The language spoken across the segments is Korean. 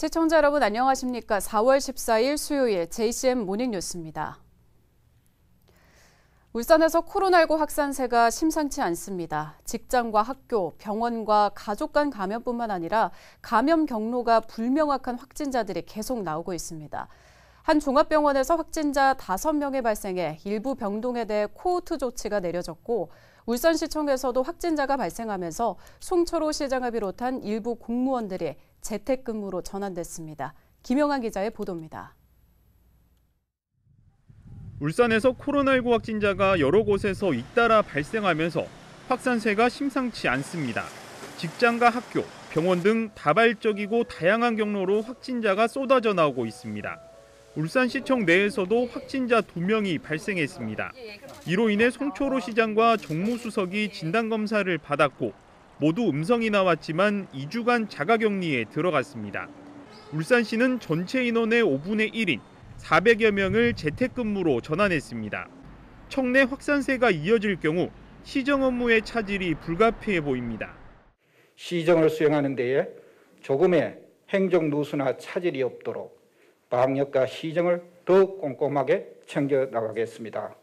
시청자 여러분 안녕하십니까? 4월 14일 수요일 JCM 모닝뉴스입니다. 울산에서 코로나19 확산세가 심상치 않습니다. 직장과 학교, 병원과 가족 간 감염뿐만 아니라 감염 경로가 불명확한 확진자들이 계속 나오고 있습니다. 한 종합병원에서 확진자 5명이 발생해 일부 병동에 대해 코호트 조치가 내려졌고 울산시청에서도 확진자가 발생하면서 송철호 시장을 비롯한 일부 공무원들이 재택근무로 전환됐습니다. 김영환 기자의 보도입니다. 울산에서 코로나19 확진자가 여러 곳에서 잇따라 발생하면서 확산세가 심상치 않습니다. 직장과 학교, 병원 등 다발적이고 다양한 경로로 확진자가 쏟아져 나오고 있습니다. 울산시청 내에서도 확진자 2명이 발생했습니다. 이로 인해 송초로 시장과 정무수석이 진단검사를 받았고 모두 음성이 나왔지만 2주간 자가격리에 들어갔습니다. 울산시는 전체 인원의 5분의 1인 400여 명을 재택근무로 전환했습니다. 청내 확산세가 이어질 경우 시정 업무의 차질이 불가피해 보입니다. 시정을 수행하는 데에 조금의 행정 누수나 차질이 없도록 방역과 시정을 더욱 꼼꼼하게 챙겨나가겠습니다.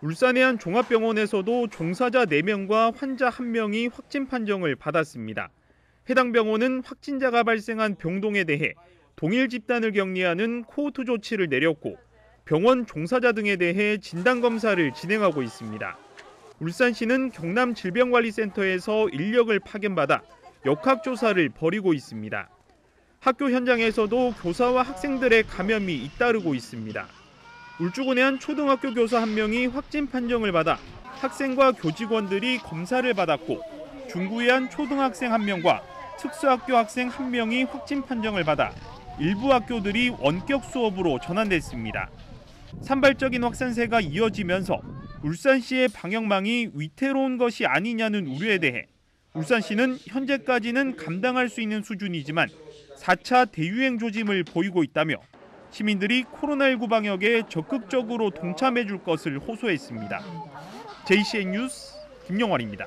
울산의 한 종합병원에서도 종사자 4명과 환자 1명이 확진 판정을 받았습니다. 해당 병원은 확진자가 발생한 병동에 대해 동일 집단을 격리하는 코호트 조치를 내렸고 병원 종사자 등에 대해 진단 검사를 진행하고 있습니다. 울산시는 경남질병관리센터에서 인력을 파견받아 역학조사를 벌이고 있습니다. 학교 현장에서도 교사와 학생들의 감염이 잇따르고 있습니다. 울주군의 초등학교 교사 한 명이 확진 판정을 받아 학생과 교직원들이 검사를 받았고 중구의 한 초등학생 한 명과 특수학교 학생 한 명이 확진 판정을 받아 일부 학교들이 원격 수업으로 전환됐습니다. 산발적인 확산세가 이어지면서 울산시의 방역망이 위태로운 것이 아니냐는 우려에 대해 울산시는 현재까지는 감당할 수 있는 수준이지만 4차 대유행 조짐을 보이고 있다며 시민들이 코로나19 방역에 적극적으로 동참해 줄 것을 호소했습니다. JCN 뉴스 김영환입니다.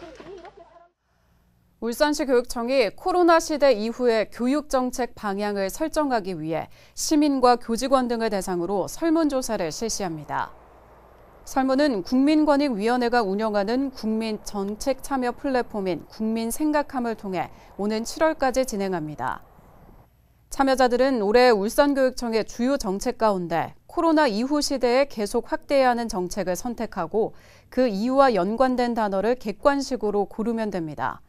울산시 교육청이 코로나 시대 이후의 교육 정책 방향을 설정하기 위해 시민과 교직원 등을 대상으로 설문조사를 실시합니다. 설문은 국민권익위원회가 운영하는 국민 정책 참여 플랫폼인 국민 생각함을 통해 오는 7월까지 진행합니다. 참여자들은 올해 울산교육청의 주요 정책 가운데 코로나 이후 시대에 계속 확대해야 하는 정책을 선택하고 그 이유와 연관된 단어를 객관식으로 고르면 됩니다.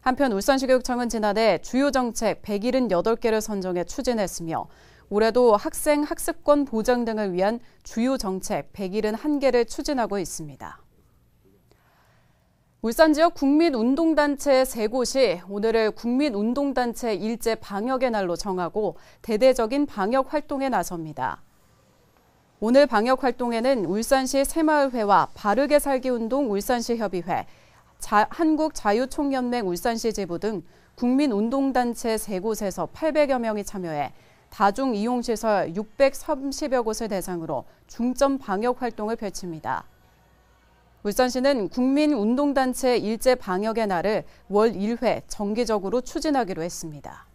한편 울산시교육청은 지난해 주요 정책 178개를 선정해 추진했으며 올해도 학생 학습권 보장 등을 위한 주요 정책 171개를 추진하고 있습니다. 울산 지역 국민운동단체 세 곳이 오늘을 국민운동단체 일제 방역의 날로 정하고 대대적인 방역 활동에 나섭니다. 오늘 방역 활동에는 울산시 새마을회와 바르게 살기 운동 울산시 협의회, 한국자유총연맹 울산시 지부 등 국민운동단체 세 곳에서 800여 명이 참여해 다중이용시설 630여 곳을 대상으로 중점 방역 활동을 펼칩니다. 울산시는 국민운동단체 일제 방역의 날을 월 1회 정기적으로 추진하기로 했습니다.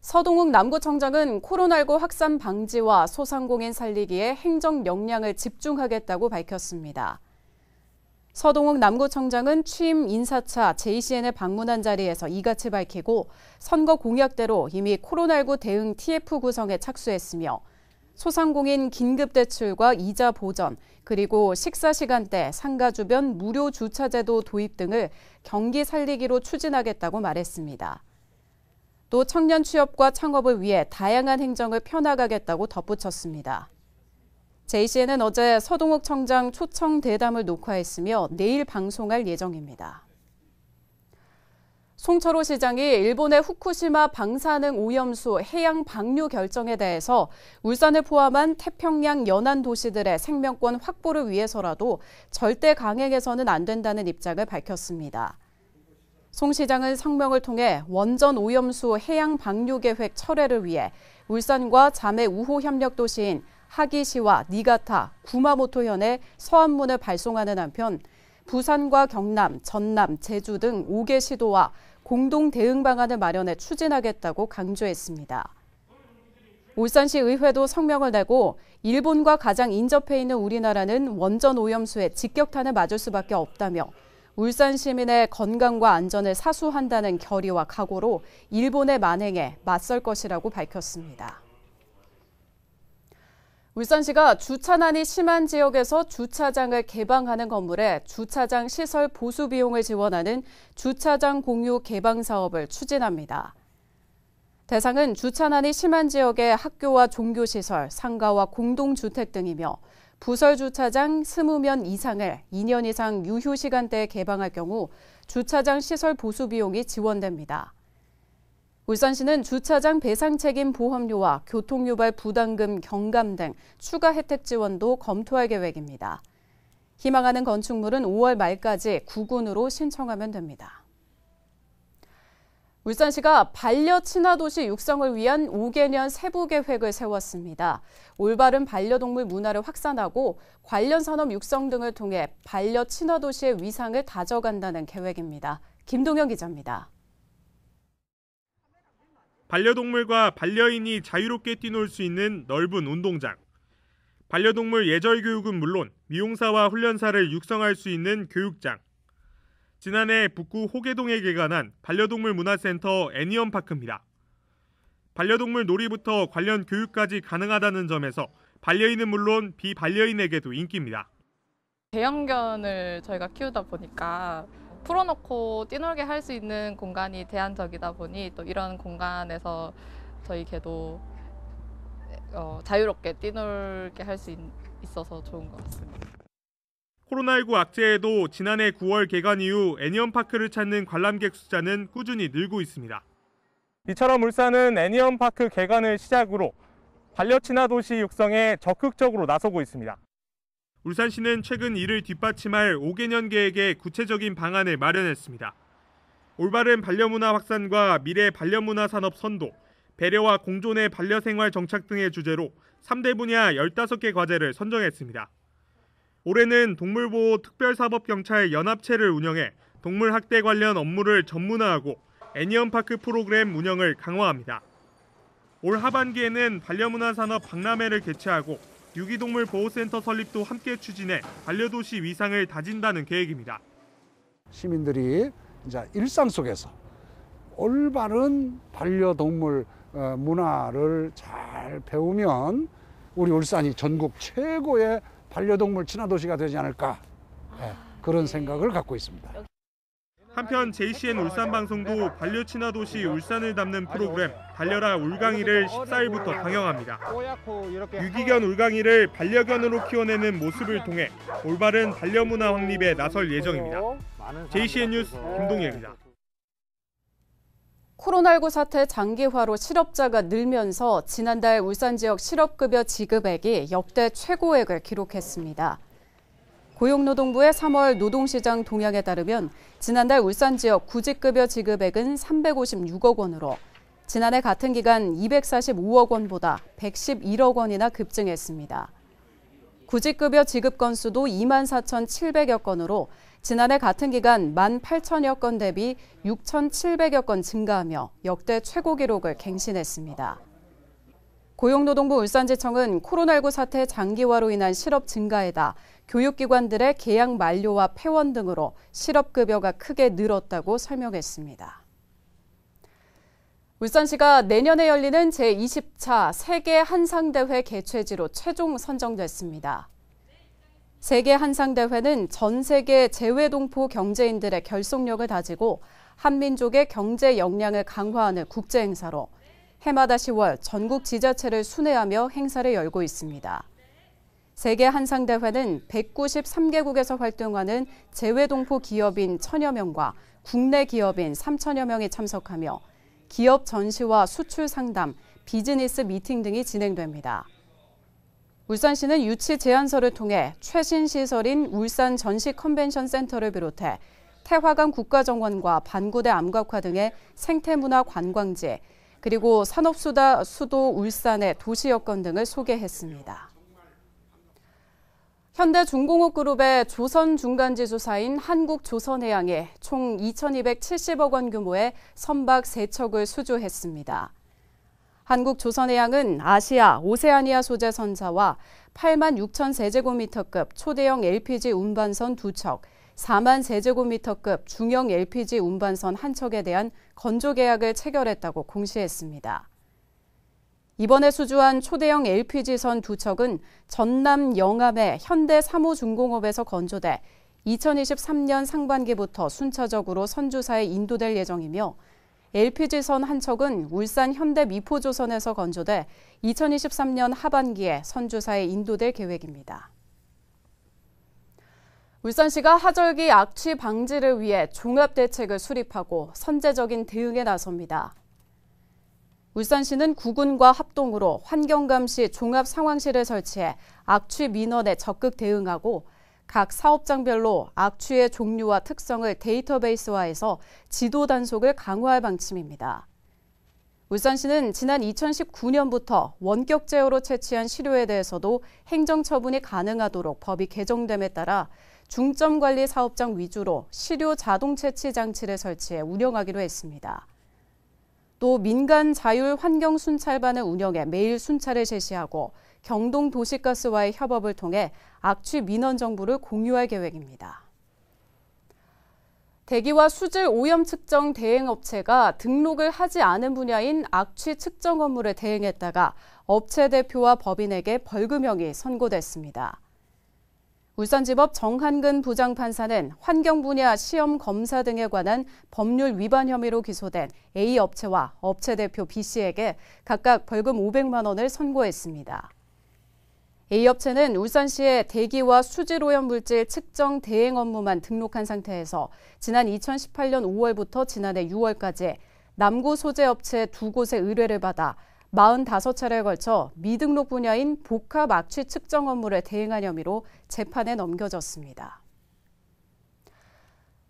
서동욱 남구청장은 코로나19 확산 방지와 소상공인 살리기에 행정 역량을 집중하겠다고 밝혔습니다. 서동욱 남구청장은 취임 인사차 JCN에 방문한 자리에서 이같이 밝히고 선거 공약대로 이미 코로나19 대응 TF 구성에 착수했으며 소상공인 긴급대출과 이자 보전, 그리고 식사 시간대 상가 주변 무료 주차제도 도입 등을 경기 살리기로 추진하겠다고 말했습니다. 또 청년 취업과 창업을 위해 다양한 행정을 펴나가겠다고 덧붙였습니다. JCN은 어제 서동욱 청장 초청 대담을 녹화했으며 내일 방송할 예정입니다. 송철호 시장이 일본의 후쿠시마 방사능 오염수 해양 방류 결정에 대해서 울산을 포함한 태평양 연안 도시들의 생명권 확보를 위해서라도 절대 강행해서는 안 된다는 입장을 밝혔습니다. 송 시장은 성명을 통해 원전 오염수 해양 방류 계획 철회를 위해 울산과 자매 우호 협력 도시인 하기시와 니가타, 구마모토현에 서한문을 발송하는 한편 부산과 경남, 전남, 제주 등 5개 시도와 공동 대응 방안을 마련해 추진하겠다고 강조했습니다. 울산시 의회도 성명을 내고 일본과 가장 인접해 있는 우리나라는 원전 오염수에 직격탄을 맞을 수밖에 없다며 울산 시민의 건강과 안전을 사수한다는 결의와 각오로 일본의 만행에 맞설 것이라고 밝혔습니다. 울산시가 주차난이 심한 지역에서 주차장을 개방하는 건물에 주차장 시설 보수 비용을 지원하는 주차장 공유 개방 사업을 추진합니다. 대상은 주차난이 심한 지역의 학교와 종교시설, 상가와 공동주택 등이며 부설 주차장 20면 이상을 2년 이상 유효 시간대에 개방할 경우 주차장 시설 보수 비용이 지원됩니다. 울산시는 주차장 배상 책임 보험료와 교통유발 부담금 경감 등 추가 혜택 지원도 검토할 계획입니다. 희망하는 건축물은 5월 말까지 구군으로 신청하면 됩니다. 울산시가 반려 친화도시 육성을 위한 5개년 세부 계획을 세웠습니다. 올바른 반려동물 문화를 확산하고 관련 산업 육성 등을 통해 반려 친화도시의 위상을 다져간다는 계획입니다. 김동현 기자입니다. 반려동물과 반려인이 자유롭게 뛰놀 수 있는 넓은 운동장. 반려동물 예절 교육은 물론 미용사와 훈련사를 육성할 수 있는 교육장. 지난해 북구 호계동에 개관한 반려동물 문화센터 애니엄 파크입니다. 반려동물 놀이부터 관련 교육까지 가능하다는 점에서 반려인은 물론 비반려인에게도 인기입니다. 대형견을 저희가 키우다 보니까 풀어놓고 뛰놀게 할 수 있는 공간이 대안적이다 보니 또 이런 공간에서 저희 개도 어, 자유롭게 뛰놀게 할 수 있어서 좋은 것 같습니다. 코로나19 악재에도 지난해 9월 개관 이후 애니엄파크를 찾는 관람객 숫자는 꾸준히 늘고 있습니다. 이처럼 울산은 애니엄파크 개관을 시작으로 반려 친화 도시 육성에 적극적으로 나서고 있습니다. 울산시는 최근 이를 뒷받침할 5개년 계획의 구체적인 방안을 마련했습니다. 올바른 반려문화 확산과 미래 반려문화 산업 선도, 배려와 공존의 반려생활 정착 등의 주제로 3대 분야 15개 과제를 선정했습니다. 올해는 동물보호 특별사법경찰 연합체를 운영해 동물학대 관련 업무를 전문화하고 애니언파크 프로그램 운영을 강화합니다. 올 하반기에는 반려문화 산업 박람회를 개최하고 유기동물 보호센터 설립도 함께 추진해 반려도시 위상을 다진다는 계획입니다. 시민들이 이제 일상 속에서 올바른 반려동물 어, 문화를 잘 배우면 우리 울산이 전국 최고의 반려동물 친화도시가 되지 않을까 예, 아, 네, 그런 생각을 갖고 있습니다. 한편 JCN 울산방송도 반려 친화 도시 울산을 담는 프로그램 반려라 울강이를 14일부터 방영합니다. 유기견 울강이를 반려견으로 키워내는 모습을 통해 올바른 반려문화 확립에 나설 예정입니다. JCN 뉴스 김동일입니다. 코로나19 사태 장기화로 실업자가 늘면서 지난달 울산 지역 실업급여 지급액이 역대 최고액을 기록했습니다. 고용노동부의 3월 노동시장 동향에 따르면 지난달 울산 지역 구직급여 지급액은 356억 원으로 지난해 같은 기간 245억 원보다 111억 원이나 급증했습니다. 구직급여 지급 건수도 2만 4,700여 건으로 지난해 같은 기간 1만 8천여 건 대비 6,700여 건 증가하며 역대 최고 기록을 갱신했습니다. 고용노동부 울산지청은 코로나19 사태 장기화로 인한 실업 증가에다 교육기관들의 계약 만료와 폐원 등으로 실업급여가 크게 늘었다고 설명했습니다. 울산시가 내년에 열리는 제20차 세계 한상대회 개최지로 최종 선정됐습니다. 세계 한상대회는 전 세계 재외동포 경제인들의 결속력을 다지고 한민족의 경제 역량을 강화하는 국제 행사로 해마다 10월 전국 지자체를 순회하며 행사를 열고 있습니다. 세계 한상 대회는 193개국에서 활동하는 재외동포 기업인 천여 명과 국내 기업인 3천여 명이 참석하며 기업 전시와 수출 상담, 비즈니스 미팅 등이 진행됩니다. 울산시는 유치 제안서를 통해 최신 시설인 울산 전시 컨벤션 센터를 비롯해 태화강 국가정원과 반구대 암각화 등의 생태문화 관광지, 그리고 산업수다 수도 울산의 도시 여건 등을 소개했습니다. 현대중공업그룹의 조선중간지주사인 한국조선해양에 총 2,270억 원 규모의 선박 3척을 수주했습니다. 한국조선해양은 아시아, 오세아니아 소재 선사와 8만 6천 세제곱미터급 초대형 LPG 운반선 2척, 4만 세제곱미터급 중형 LPG 운반선 한 척에 대한 건조 계약을 체결했다고 공시했습니다. 이번에 수주한 초대형 LPG선 두 척은 전남 영암의 현대 3호 중공업에서 건조돼 2023년 상반기부터 순차적으로 선주사에 인도될 예정이며 LPG선 한 척은 울산 현대 미포조선에서 건조돼 2023년 하반기에 선주사에 인도될 계획입니다. 울산시가 하절기 악취 방지를 위해 종합 대책을 수립하고 선제적인 대응에 나섭니다. 울산시는 구군과 합동으로 환경감시 종합 상황실을 설치해 악취 민원에 적극 대응하고 각 사업장별로 악취의 종류와 특성을 데이터베이스화해서 지도 단속을 강화할 방침입니다. 울산시는 지난 2019년부터 원격 제어로 채취한 시료에 대해서도 행정 처분이 가능하도록 법이 개정됨에 따라 중점 관리 사업장 위주로 시료 자동 채취 장치를 설치해 운영하기로 했습니다. 또 민간 자율 환경 순찰반을 운영해 매일 순찰을 제시하고 경동 도시가스와의 협업을 통해 악취 민원 정보를 공유할 계획입니다. 대기와 수질 오염 측정 대행 업체가 등록을 하지 않은 분야인 악취 측정 업무를 대행했다가 업체 대표와 법인에게 벌금형이 선고됐습니다. 울산지법 정한근 부장판사는 환경 분야 시험 검사 등에 관한 법률 위반 혐의로 기소된 A 업체와 업체 대표 B 씨에게 각각 벌금 500만 원을 선고했습니다. A 업체는 울산시의 대기와 수질오염 물질 측정 대행 업무만 등록한 상태에서 지난 2018년 5월부터 지난해 6월까지 남구 소재 업체 두 곳의 의뢰를 받아 45차례에 걸쳐 미등록 분야인 복합 악취 측정 업무를 대행한 혐의로 재판에 넘겨졌습니다.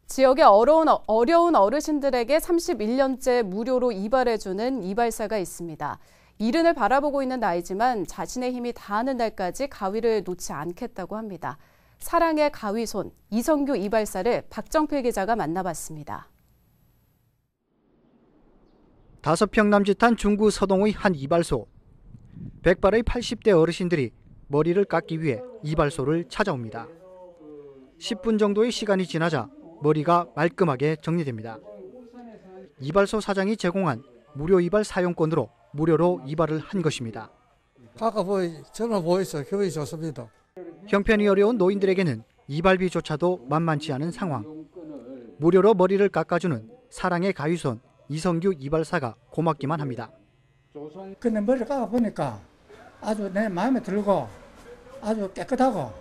지역의 어려운, 어려운 어르신들에게 31년째 무료로 이발해주는 이발사가 있습니다. 이른을 바라보고 있는 나이지만 자신의 힘이 다하는 날까지 가위를 놓지 않겠다고 합니다. 사랑의 가위손 이성규 이발사를 박정필 기자가 만나봤습니다. 다섯 평 남짓한 중구 서동의 한 이발소. 백발의 80대 어르신들이 머리를 깎기 위해 이발소를 찾아옵니다. 10분 정도의 시간이 지나자 머리가 말끔하게 정리됩니다. 이발소 사장이 제공한 무료 이발 사용권으로 무료로 이발을 한 것입니다. 아까 보이, 젊어 보이죠. 기분이 좋습니다. 형편이 어려운 노인들에게는 이발비조차도 만만치 않은 상황. 무료로 머리를 깎아주는 사랑의 가위손 이성규 이발사가 고맙기만 합니다. 근데 머리를 깎아보니까 아주 내 마음에 들고 아주 깨끗하고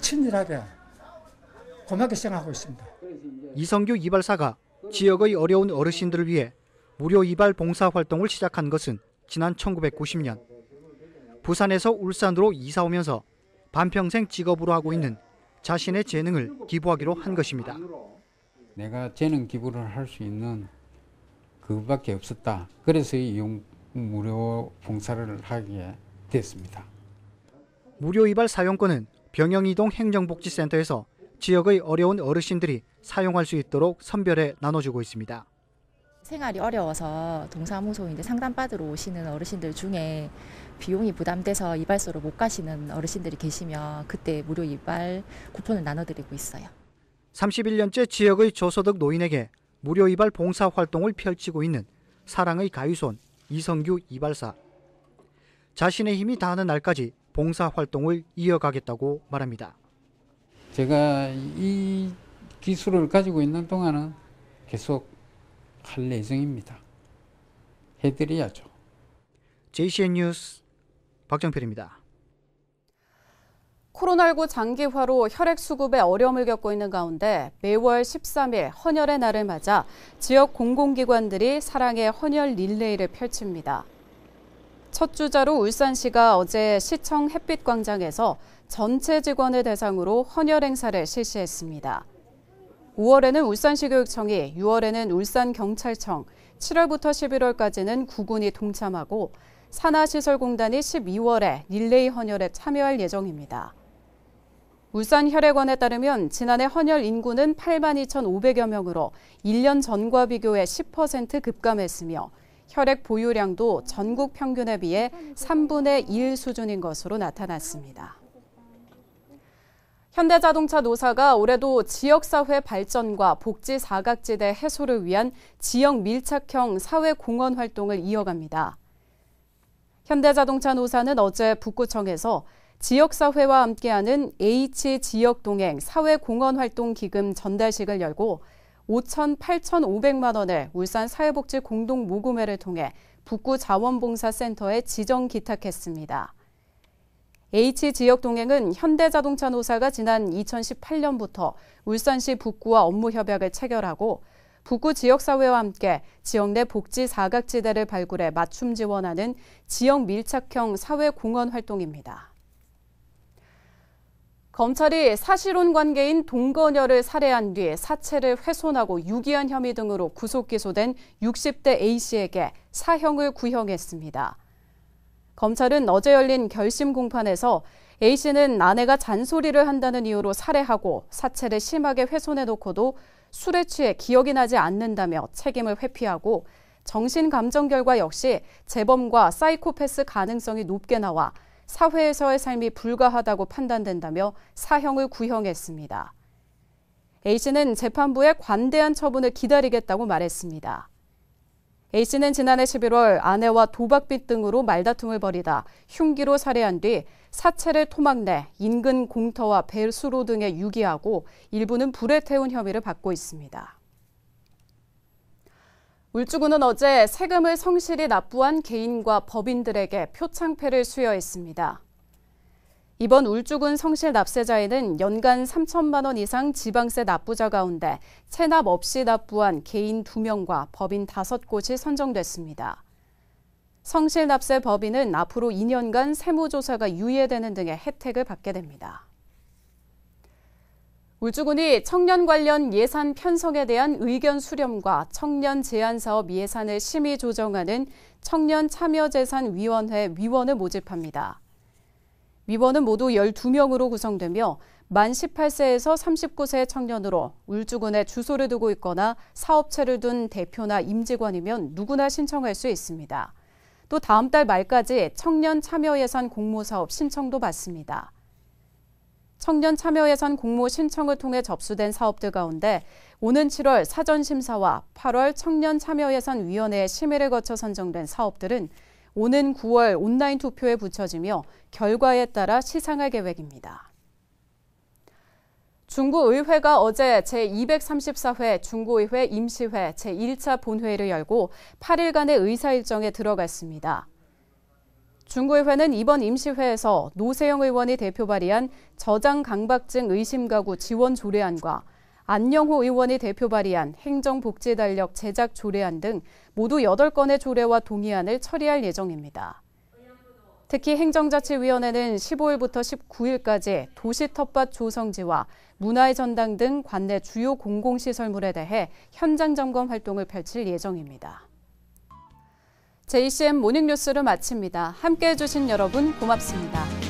친절하게 고맙게 생각하고 있습니다. 이성규 이발사가 지역의 어려운 어르신들을 위해 무료 이발 봉사 활동을 시작한 것은 지난 1990년 부산에서 울산으로 이사 오면서 반평생 직업으로 하고 있는 자신의 재능을 기부하기로 한 것입니다. 내가 재능 기부를 할 수 있는 그밖에 없었다. 그래서 이용 무료 봉사를 하게 됐습니다. 무료 이발 사용권은 병영이동 행정복지센터에서 지역의 어려운 어르신들이 사용할 수 있도록 선별해 나눠주고 있습니다. 생활이 어려워서 동사무소 이제 상담받으러 오시는 어르신들 중에 비용이 부담돼서 이발소로 못 가시는 어르신들이 계시면 그때 무료 이발 쿠폰을 나눠드리고 있어요. 31년째 지역의 저소득 노인에게 무료 이발 봉사 활동을 펼치고 있는 사랑의 가유손 이성규 이발사. 자신의 힘이 다하는 날까지 봉사 활동을 이어가겠다고 말합니다. 제가 이 기술을 가지고 있는 동안은 계속 할 예정입니다. 해드려야죠. JCN 뉴스 박정필입니다. 코로나19 장기화로 혈액 수급에 어려움을 겪고 있는 가운데 매월 13일 헌혈의 날을 맞아 지역 공공기관들이 사랑의 헌혈 릴레이를 펼칩니다. 첫 주자로 울산시가 어제 시청 햇빛광장에서 전체 직원을 대상으로 헌혈 행사를 실시했습니다. 5월에는 울산시교육청이, 6월에는 울산경찰청, 7월부터 11월까지는 구군이 동참하고 산하시설공단이 12월에 릴레이 헌혈에 참여할 예정입니다. 울산혈액원에 따르면 지난해 헌혈 인구는 8만 2,500여 명으로 1년 전과 비교해 10% 급감했으며 혈액 보유량도 전국 평균에 비해 3분의 1 수준인 것으로 나타났습니다. 현대자동차 노사가 올해도 지역사회 발전과 복지 사각지대 해소를 위한 지역 밀착형 사회공헌 활동을 이어갑니다. 현대자동차 노사는 어제 북구청에서 지역사회와 함께하는 H지역동행 사회공헌활동기금 전달식을 열고 5,8,500만 원을 울산 사회복지 공동 모금회를 통해 북구 자원봉사센터에 지정 기탁했습니다. H 지역 동행은 현대자동차 노사가 지난 2018년부터 울산시 북구와 업무 협약을 체결하고 북구 지역사회와 함께 지역 내 복지 사각지대를 발굴해 맞춤 지원하는 지역 밀착형 사회공헌 활동입니다. 검찰이 사실혼 관계인 동거녀를 살해한 뒤 사체를 훼손하고 유기한 혐의 등으로 구속 기소된 60대 A씨에게 사형을 구형했습니다. 검찰은 어제 열린 결심 공판에서 A씨는 아내가 잔소리를 한다는 이유로 살해하고 사체를 심하게 훼손해놓고도 술에 취해 기억이 나지 않는다며 책임을 회피하고 정신감정 결과 역시 재범과 사이코패스 가능성이 높게 나와 사회에서의 삶이 불가하다고 판단된다며 사형을 구형했습니다. A씨는 재판부의 관대한 처분을 기다리겠다고 말했습니다. A씨는 지난해 11월 아내와 도박빚 등으로 말다툼을 벌이다 흉기로 살해한 뒤 사체를 토막 내 인근 공터와 배수로 등에 유기하고 일부는 불에 태운 혐의를 받고 있습니다. 울주군은 어제 세금을 성실히 납부한 개인과 법인들에게 표창패를 수여했습니다. 이번 울주군 성실 납세자에는 연간 3천만 원 이상 지방세 납부자 가운데 체납 없이 납부한 개인 2명과 법인 5곳이 선정됐습니다. 성실 납세 법인은 앞으로 2년간 세무조사가 유예되는 등의 혜택을 받게 됩니다. 울주군이 청년 관련 예산 편성에 대한 의견 수렴과 청년 제안 사업 예산을 심의 조정하는 청년 참여재산위원회 위원을 모집합니다. 위원은 모두 12명으로 구성되며 만 18세에서 39세 청년으로 울주군에 주소를 두고 있거나 사업체를 둔 대표나 임직원이면 누구나 신청할 수 있습니다. 또 다음 달 말까지 청년 참여 예산 공모 사업 신청도 받습니다. 청년 참여 예산 공모 신청을 통해 접수된 사업들 가운데 오는 7월 사전 심사와 8월 청년 참여 예산 위원회의 심의를 거쳐 선정된 사업들은 오는 9월 온라인 투표에 붙여지며 결과에 따라 시상할 계획입니다. 중구의회가 어제 제234회 중구의회 임시회 제1차 본회의를 열고 8일간의 의사 일정에 들어갔습니다. 중구의회는 이번 임시회에서 노세영 의원이 대표 발의한 저장 강박증 의심 가구 지원 조례안과 안영호 의원이 대표 발의한 행정복지달력 제작 조례안 등 모두 8건의 조례와 동의안을 처리할 예정입니다. 특히 행정자치위원회는 15일부터 19일까지 도시 텃밭 조성지와 문화의 전당 등 관내 주요 공공시설물에 대해 현장 점검 활동을 펼칠 예정입니다. JCM 모닝뉴스를 마칩니다. 함께해 주신 여러분 고맙습니다.